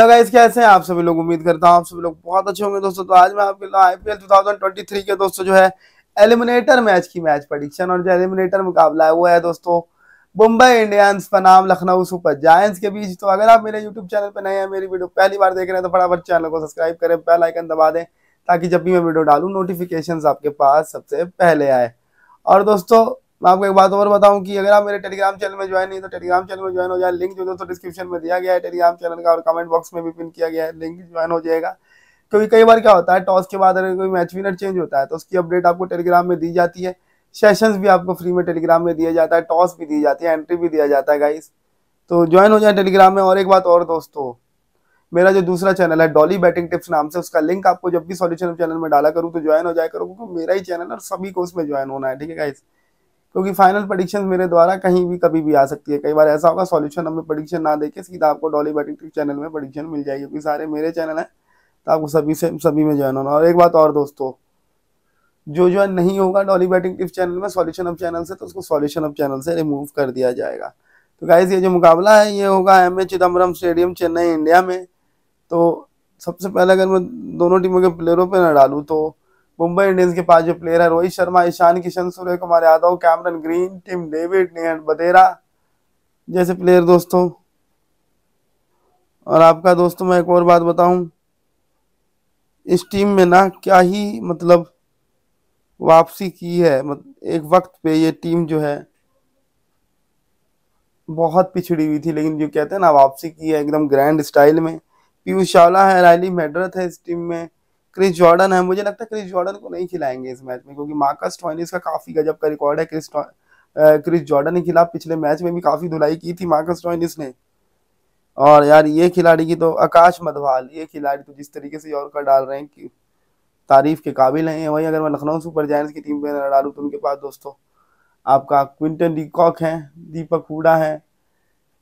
Guys कैसे हैं आप सभी लोग उम्मीद करता हूं आप सभी लोग बहुत अच्छे होंगे दोस्तों तो आज मैं आपके लिए आईपीएल 2023 के दोस्तों जो है एलिमिनेटर मैच की मैच प्रडिक्शन और जो एलिमिनेटर मुकाबला है वो है दोस्तों मुंबई इंडियंस बनाम लखनऊ सुपर जायंट्स के बीच तो अगर आप मेरे यूट्यूब चैनल पर नए हैं मेरी वीडियो पहली बार देख रहे हैं तो फटाफट चैनल को सब्सक्राइब करें बेल आइकन दबा दें ताकि जब भी मैं वीडियो डालू नोटिफिकेशन आपके पास सबसे पहले आए और दोस्तों मैं आपको एक बात और बताऊं कि अगर आप मेरे टेलीग्राम चैनल में ज्वाइन नहीं तो टेलीग्राम चैनल में ज्वाइन हो जाए लिंक जो दोस्तों डिस्क्रिप्शन में दिया गया है टेलीग्राम चैनल का और कमेंट बॉक्स में भी पिन किया गया है लिंक ज्वाइन हो जाएगा क्योंकि कई बार क्या होता है टॉस के बाद अगर कोई मैच विनर चेंज होता है तो उसकी अपडेट आपको टेलीग्राम में दी जाती है सेशन भी आपको फ्री में टेलीग्राम में दिया जाता है टॉस भी दी जाती है एंट्री भी दिया जाता है गाइस तो ज्वाइन हो जाए टेलीग्राम में और एक बात और दोस्तों मेरा जो दूसरा चैनल है डॉली बैटिंग टिप्स नाम से उसका लिंक आपको जब भी सॉल्यूशन चैनल में डाला करूँ तो ज्वाइन हो जाए करो क्योंकि मेरा ही चैनल है और सभी को उसमें ज्वाइन होना है ठीक है गाइस क्योंकि फाइनल प्रडिक्शन मेरे द्वारा कहीं भी कभी भी आ सकती है कई बार ऐसा होगा सॉल्यूशन हमें प्रडिक्शन ना देके सीधा आपको डॉली बैटिंग ट्रिक चैनल में प्रडिक्शन मिल जाएगी क्योंकि सारे मेरे चैनल हैं तो आपको सभी से सभी में ज्वाइन होना और एक बात और दोस्तों जो जो नहीं होगा डॉली बैटिंग टिप्स चैनल में सॉल्यूशन अप चैनल से तो उसको सॉल्यूशन अप चैनल से रिमूव कर दिया जाएगा तो गाइज ये जो मुकाबला है ये होगा M A Chidambaram stadium Chennai India में तो सबसे पहले अगर मैं दोनों टीमों के प्लेयरों पर ना डालूँ तो मुंबई इंडियंस के पास जो प्लेयर है Rohit Sharma Ishan Kishan Surya Kumar Yadav Cameron Green Tim David नियन बदेरा जैसे प्लेयर दोस्तों और आपका दोस्तों मैं एक और बात बताऊं इस टीम में ना क्या ही मतलब वापसी की है मतलब एक वक्त पे ये टीम जो है बहुत पिछड़ी हुई थी लेकिन जो कहते हैं ना वापसी की है एकदम ग्रैंड स्टाइल में पीयूष चावला है रायली मेडरथ है इस टीम में क्रिस जॉर्डन है मुझे लगता है क्रिस जॉर्डन को नहीं खिलाएंगे इस मैच में क्योंकि मार्कस टॉइनिस का काफ़ी गजब का रिकॉर्ड है क्रिस क्रिस जॉर्डन के खिलाफ पिछले मैच में भी काफ़ी धुलाई की थी मार्कस टॉइनिस ने और यार ये खिलाड़ी की तो आकाश मधवाल ये खिलाड़ी तो जिस तरीके से यॉर्कर डाल रहे हैं कि तारीफ के काबिल हैं वही अगर मैं लखनऊ सुपर जायंट्स की टीम में डालू तो उनके पास दोस्तों आपका क्विंटन डीकॉक है दीपक हुडा है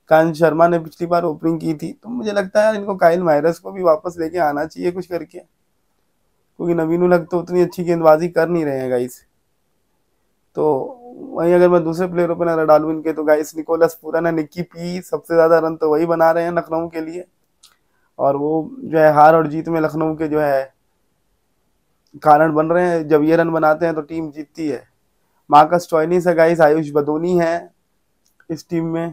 कान शर्मा ने पिछली बार ओपनिंग की थी तो मुझे लगता है यार इनको काइल मायरस को भी वापस लेके आना चाहिए कुछ करके क्योंकि नवीन उलग तो उतनी अच्छी गेंदबाजी कर नहीं रहे हैं गाइस तो वहीं अगर मैं दूसरे प्लेयरों पर नजर डालूँ इनके तो गाइस निकोलस पूरा ना निक्की पी सबसे ज़्यादा रन तो वही बना रहे हैं लखनऊ के लिए और वो जो है हार और जीत में लखनऊ के जो है कारण बन रहे हैं जब ये रन बनाते हैं तो टीम जीतती है मार्कस टॉयनिस है गाइस आयुष बदोनी है इस टीम में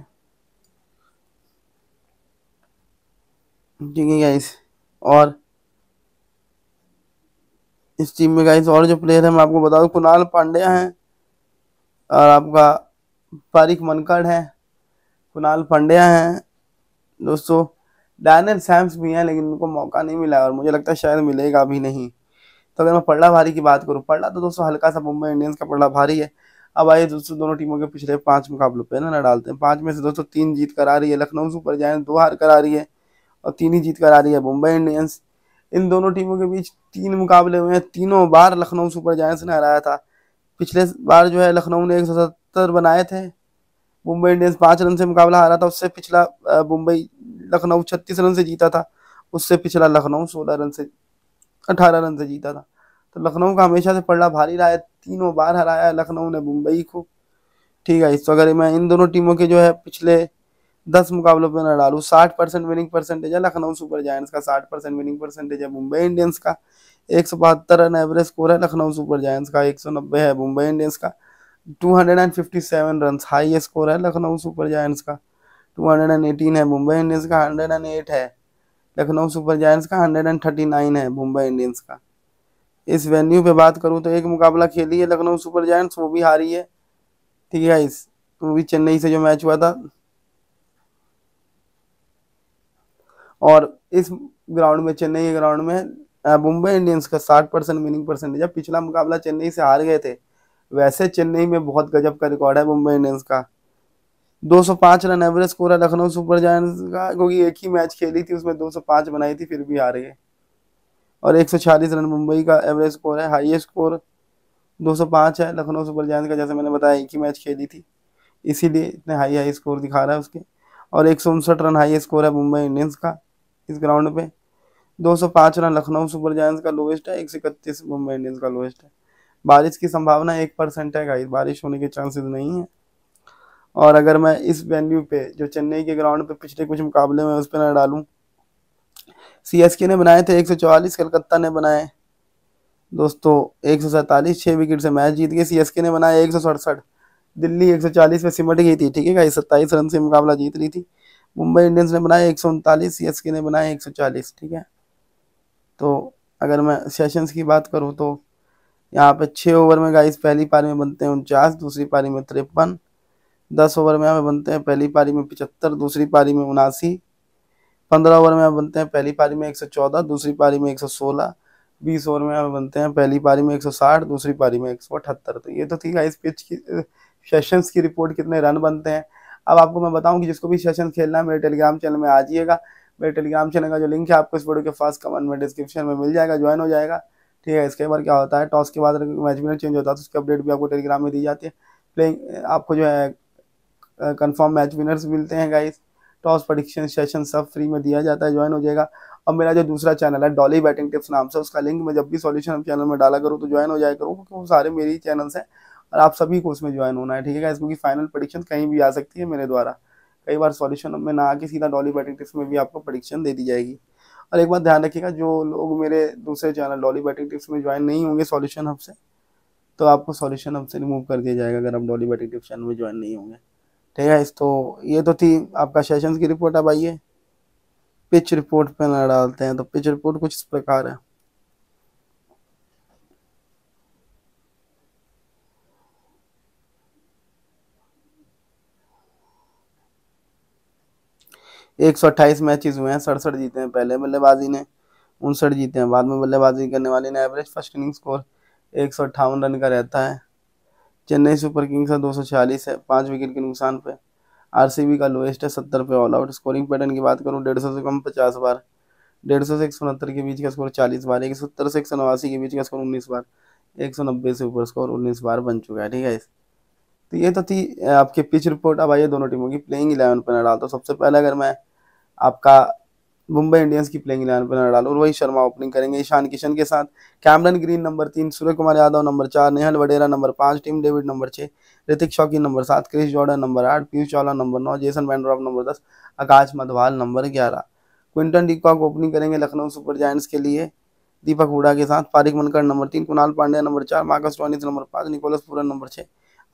ठीक है गाइस और इस टीम में गाइस और जो प्लेयर है मैं आपको बता दू कुणाल पांड्या हैं और आपका पारिक मनकड़ है कुणाल पांड्या हैं दोस्तों डैनल सैम्स भी हैं लेकिन उनको मौका नहीं मिला और मुझे लगता है शायद मिलेगा भी नहीं तो अगर मैं पड़ा भारी की बात करूँ पड़ला तो दोस्तों हल्का सा मुंबई इंडियंस का पड़ा भारी है अब आइए दोस्तों दोनों टीमों के पिछले पांच मुकाबलों पे ना डालते हैं पांच में से दोस्तों तीन जीत करा रही है लखनऊ सुपर जाए दो हार करा रही है और तीन ही जीत करा रही है मुंबई इंडियंस इन दोनों टीमों के बीच तीन मुकाबले हुए हैं तीनों बार लखनऊ सुपर जायंट्स ने हराया था पिछले बार जो है लखनऊ ने एक बनाए थे मुंबई इंडियंस पाँच रन से मुकाबला हारा था उससे पिछला मुंबई लखनऊ छत्तीस रन से जीता था उससे पिछला लखनऊ सोलह रन से अठारह रन से जीता था तो लखनऊ का हमेशा से पड़ा भारी रहा है तीनों बार हराया लखनऊ ने मुंबई को ठीक है इस तो अगर मैं इन दोनों टीमों के जो है पिछले दस मुकाबलों पे नडाल डालू साठ परसेंट विनिंग परसेंटेज है लखनऊ सुपर जायंट्स का साठ परसेंट विनिंग परसेंटेज है मुंबई इंडियंस का एक सौ बहत्तर रन एवरेज स्कोर है लखनऊ सुपर जायंट्स का एक सौ नब्बे है मुंबई इंडियंस का two hundred and fifty seven run high score है लखनऊ सुपर जायंट्स का टू हंड्रेड एंड एटीन है मुंबई इंडियंस का हंड्रेड एंड एट है लखनऊ सुपर जायंट्स का हंड्रेड एंड थर्टी नाइन है मुंबई इंडियंस का इस वेन्यू पे बात करूँ तो एक मुकाबला खेली है लखनऊ सुपर जायंट्स वो भी हारी है ठीक है इस वो भी चेन्नई से जो मैच हुआ था और इस ग्राउंड में चेन्नई के ग्राउंड में मुंबई इंडियंस का साठ परसेंट विनिंग परसेंटेज है पिछला मुकाबला चेन्नई से हार गए थे वैसे चेन्नई में बहुत गजब का रिकॉर्ड है मुंबई इंडियंस का 205 रन एवरेज स्कोर है लखनऊ सुपर जायंट्स का क्योंकि एक ही मैच खेली थी उसमें 205 बनाई थी फिर भी हार गए और 140 रन मुंबई का एवरेज स्कोर है हाईएस्ट स्कोर 205 है लखनऊ सुपर जायंट्स का जैसे मैंने बताया एक ही मैच खेली थी इसीलिए इतने हाई हाई स्कोर दिखा रहा है उसके और एक रन हाई स्कोर है मुंबई इंडियंस का इस ग्राउंड पे 205 रन लखनऊ सुपर जायंट्स का लोएस्ट है एक मुंबई इंडियंस का लोएस्ट है बारिश की संभावना एक परसेंट है गाइस बारिश होने के चांसेस नहीं है और अगर मैं इस वेन्यू पे जो चेन्नई के ग्राउंड पे पिछले कुछ मुकाबले में उस पर ना डालूँ सी ने बनाए थे 144 कलकत्ता ने बनाए दोस्तों एक सौ सैंतालीस छः विकेट से मैच जीत गए सी ने बनाया एक सौ सड़सठ दिल्ली 140 में सिमट गई थी ठीक है गाइस 27 रन से मुकाबला जीत रही थी मुंबई इंडियंस ने बनाया एक सौ उनतालीस सी ने बनाया एक सौ चालीस ठीक है तो अगर मैं सेशंस की बात करूँ तो यहाँ पे छः ओवर में गाइस पहली पारी में बनते हैं उनचास दूसरी पारी में तिरपन दस ओवर में यहाँ बनते हैं पहली पारी में पिचहत्तर दूसरी पारी में उनासी पंद्रह ओवर में यहाँ बनते हैं पहली पारी में एक सौ चौदह दूसरी पारी में एक सौ सोलह बीस ओवर में यहाँ बनते हैं पहली पारी में एक सौ साठ दूसरी पारी में एक सौ अठहत्तर तो ये तो थी गाइस पिच की सेशंस की रिपोर्ट कितने रन बनते हैं अब आपको मैं बताऊँ कि जिसको भी सेशन खेलना है मेरे टेलीग्राम चैनल में आ जाइएगा मेरे टेलीग्राम चैनल का जो लिंक है आपको इस वीडियो के फर्स्ट कमेंट में डिस्क्रिप्शन में मिल जाएगा ज्वाइन हो जाएगा ठीक है इसके बाद क्या होता है टॉस के बाद मैच विनर चेंज होता है तो उसकी अपडेट भी आपको टेलीग्राम में दी जाती है प्लेइंग आपको जो है कंफर्म मैच विनर्स मिलते हैं गाइस टॉस प्रडिक्शन सेशन सब फ्री में दिया जाता है ज्वाइन हो जाएगा और मेरा जो दूसरा चैनल है डॉली बैटिंग टिप्स नाम से उसका लिंक मैं जब भी सॉल्यूशन चैनल में डाला करूँ तो ज्वाइन हो जाए करूँ क्योंकि वो सारे मेरे ही चैनल्स हैं और आप सभी को उसमें ज्वाइन होना है ठीक है क्योंकि फाइनल प्रडिक्शन कहीं भी आ सकती है मेरे द्वारा कई बार सॉल्यूशन में ना आके सीधा डॉली बैटिंग टिप्स में भी आपको प्रडिक्शन दे दी जाएगी और एक बात ध्यान रखिएगा जो लोग मेरे दूसरे चैनल डॉली बैटिंग टिप्स में ज्वाइन नहीं होंगे सॉल्यूशन हब से तो आपको सॉल्यूशन हब से रिमूव कर दिया जाएगा अगर आप डॉली बैटिंग टिप्स चैनल में ज्वाइन नहीं होंगे ठीक है इस तो ये तो थी आपका सेशन की रिपोर्ट अब आइए पिच रिपोर्ट पे ना डालते हैं तो पिच रिपोर्ट कुछ इस प्रकार है एक सौ अट्ठाईस मैचेज हुए हैं सड़सठ जीते हैं पहले बल्लेबाजी ने उनसठ जीते हैं बाद में बल्लेबाजी करने वाले ने एवरेज फर्स्ट इनिंग स्कोर एक सौ अट्ठावन रन का रहता है चेन्नई सुपर किंग्स है दो सौ छियालीस है पाँच विकेट के नुकसान सी बी का लोएस्ट है सत्तर पे ऑल आउट स्कोरिंग पैटर्न की बात करूँ डेढ़ सौ से कम पचास बार डेढ़ सौ से एक सौ उनहत्तर के बीच का स्कोर चालीस बार एक सौ सत्तर से एक सौ नवासी के बीच का स्कोर उन्नीस बार एक सौ नब्बे से ऊपर स्कोर उन्नीस बार बन चुका है ठीक है तो ये तो थी आपकी पिच रिपोर्ट अब आइए दोनों टीमों की प्लेइंग इलेवन पर डालता हूँ सबसे पहले अगर मैं आपका मुंबई इंडियंस की प्लेइंग इलेवन पर नडाल और वही शर्मा ओपनिंग करेंगे ईशान किशन के साथ कैमरन ग्रीन नंबर तीन सूर्य कुमार यादव नंबर चार नेहल वडेरा नंबर पाँच टीम डेविड नंबर छः ऋतिक शौकी नंबर सात क्रिस जॉर्डन नंबर आठ पीयूष चावला नंबर नौ जेसन बैंड्रॉफ नंबर दस आकाश मधवाल नंबर ग्यारह क्विंटन डीकॉक ओपनिंग करेंगे लखनऊ सुपर जायंट्स के लिए दीपक हुडा के साथ फारिक मनकर नंबर तीन कुणाल पांड्या नंबर चार मार्कस टॉनिस नंबर पाँच निकोलस पुरन नंबर छः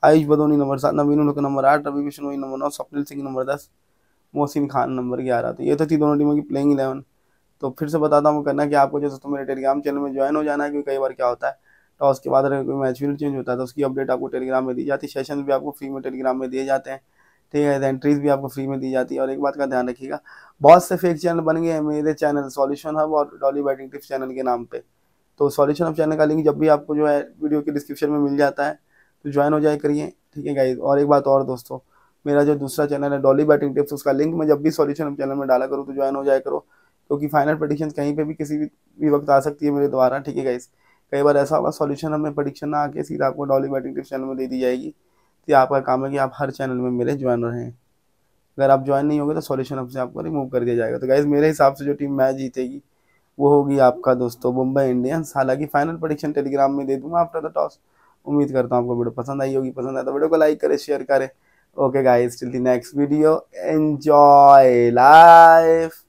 आयुष बदोनी नंबर सात नवीन उलक नंबर आठ रवि बिश्नोई नंबर नौ स्वप्निल सिंह नंबर दस मोहसिन खान नंबर ग्यारह तो ये तो थी दोनों टीमों की प्लेइंग इलेवन तो फिर से बताता हूँ करना कि आपको जैसे तो मेरे टेलीग्राम चैनल में ज्वाइन हो जाना है क्योंकि कई बार क्या होता है टॉस तो के बाद अगर कोई मैच भी चेंज होता है तो उसकी अपडेट आपको टेलीग्राम में दी जाती है सेशन भी आपको फ्री में टेलीग्राम में दिए जाते हैं ठीक है एंट्रीज भी आपको फ्री में दी जाती है और एक बात का ध्यान रखिएगा बहुत से फेक चैनल बन गए हैं मेरे चैनल सॉल्यूशन हब और डॉली बैटिंग टिप्स चैनल के नाम पे तो सॉल्यूशन हब चैनल का लिंक जब भी आपको जो है वीडियो के डिस्क्रिप्शन में मिल जाता है तो ज्वाइन हो जाए करिए ठीक है गाइज और एक बात और दोस्तों मेरा जो दूसरा चैनल है डॉली बैटिंग टिप्स उसका लिंक मैं जब भी सॉल्यूशन चैनल में डाला करूँ तो ज्वाइन हो जाए करो क्योंकि फाइनल प्रडिक्शन कहीं पर भी किसी भी वक्त आ सकती है मेरे द्वारा ठीक है गाइस कई बार ऐसा होगा सॉल्यूशन हमें प्रडिक्शन ना आके सीधा आपको डॉली बैटिंग टिप्स चैनल में दे दी जाएगी तो आपका काम है कि आप हर चैनल में मेरे ज्वाइन रहें अगर आप ज्वाइन नहीं होगे तो सॉल्यूशन हमसे आपको रिमूव कर दिया जाएगा तो गाइज मेरे हिसाब से जो टीम मैच जीतेगी वो होगी आपका दोस्तों मुंबई इंडियंस हालांकि फाइनल प्रडिक्शन टेलीग्राम में दे दूंगा आफ्टर द टॉस उम्मीद करता हूँ आपको वीडियो पसंद आई होगी पसंद आया तो वीडियो को लाइक करें शेयर करें Okay guys, till the next video, enjoy life.